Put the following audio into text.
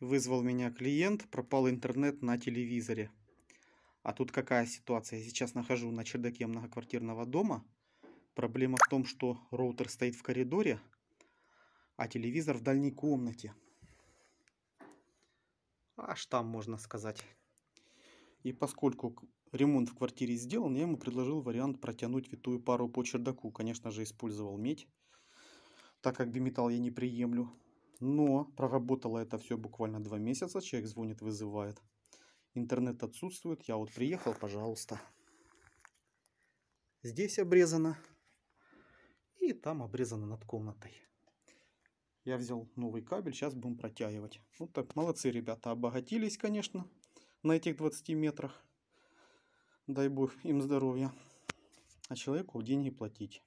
Вызвал меня клиент, пропал интернет на телевизоре. А тут какая ситуация? Я сейчас нахожу на чердаке многоквартирного дома. Проблема в том, что роутер стоит в коридоре, а телевизор в дальней комнате. Аж там, можно сказать. И поскольку ремонт в квартире сделан, я ему предложил вариант протянуть витую пару по чердаку. Конечно же, использовал медь, так как биметалл я не приемлю. Но проработала это все буквально два месяца. Человек звонит, вызывает. Интернет отсутствует. Я вот приехал, пожалуйста. Здесь обрезано. И там обрезано над комнатой. Я взял новый кабель, сейчас будем протягивать. Вот так, молодцы ребята, обогатились, конечно, на этих 20 метрах. Дай бог им здоровья. А человеку деньги платить.